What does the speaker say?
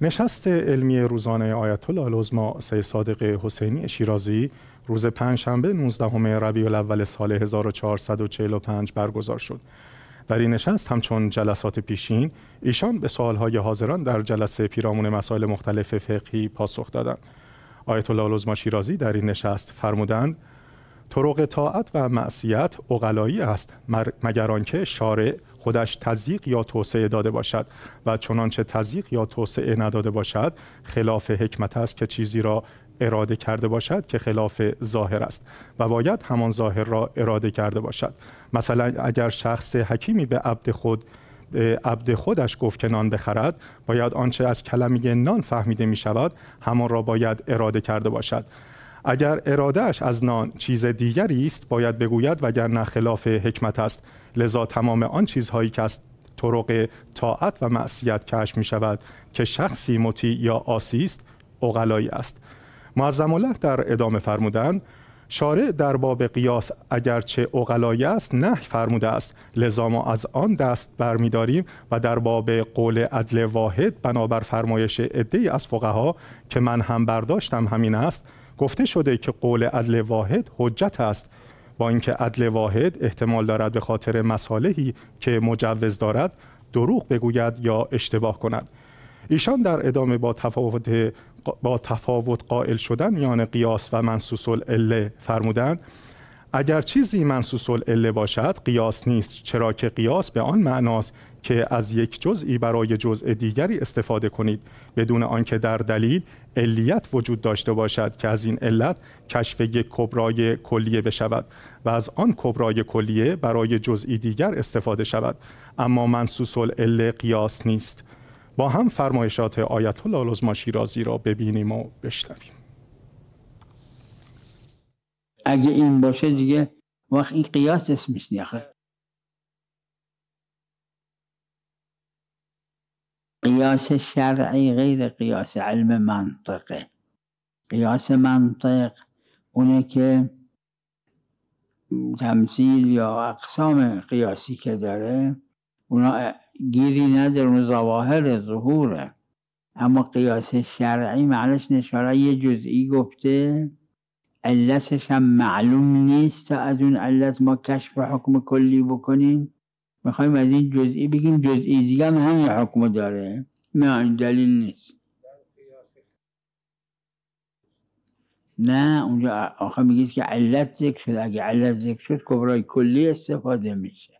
نشست علمی روزانه آیت الله العظما سید صادق حسینی شیرازی روز پنجشنبه 19 ربیع الاول سال 1445 برگزار شد. در این نشست همچون جلسات پیشین ایشان به سوالهای حاضران در جلسه پیرامون مسائل مختلف فقهی پاسخ دادند. آیت الله العظما شیرازی در این نشست فرمودند طرق طاعت و معصیت اقلایی است مگر آنکه شارع خودش تزیق یا توسعه داده باشد و چنانچه تزیق یا توسعه نداده باشد خلاف حکمت است که چیزی را اراده کرده باشد که خلاف ظاهر است و باید همان ظاهر را اراده کرده باشد مثلا اگر شخص حکیمی به عبد خود عبد خودش گفت که نان بخرد باید آنچه از کلمه نان فهمیده می شود همان را باید اراده کرده باشد اگر ارادهش از نان چیز دیگری است باید بگوید نه خلاف حکمت است لذا تمام آن چیزهایی که از طرق طاعت و معصیت کش می شود که شخصی مطیع یا آسی است است معظم الله در ادامه فرمودند شارع در باب قیاس اگرچه اقلایی است نه فرموده است لذا ما از آن دست برمیداریم و در باب قول عدل واحد بنابر فرمایش عده از فقها که من هم برداشتم همین است گفته شده که قول عدل واحد حجت است با اینکه عدل واحد احتمال دارد به خاطر مصالحی که مجوز دارد دروغ بگوید یا اشتباه کند ایشان در ادامه با تفاوت با تفاوت قائل شدن میان قیاس و منصوص العله فرمودند اگر چیزی منسوس ال باشد قیاس نیست چرا که قیاس به آن معناست که از یک جزئی برای جزء دیگری استفاده کنید بدون آنکه در دلیل علیت وجود داشته باشد که از این علت کشف یک کبرای کلیه بشود و از آن کبرای کلیه برای جزئی دیگر استفاده شود اما منسوس ال قیاس نیست با هم فرمایشات آیت الله شیرازی را ببینیم و بشنویم اگه این باشه دیگه وقت این قیاس اسمش نیخه قیاس شرعی غیر قیاس علم منطقه قیاس منطق اونه که تمثیل یا اقسام قیاسی که داره اونا گیری نداره اون ظواهر ظهوره اما قیاس شرعی معلش نشاره یه جزئی گفته علتش هم معلوم نیست تا از اون علت ما کشف حکم کلی بکنیم میخوایم از این جزئی بگیم جزئی دیگه هم همین حکم داره نه این دلیل نیست نه اونجا آخه میگید که علت ذکر شد اگه علت ذکر شد کبرای کلی استفاده میشه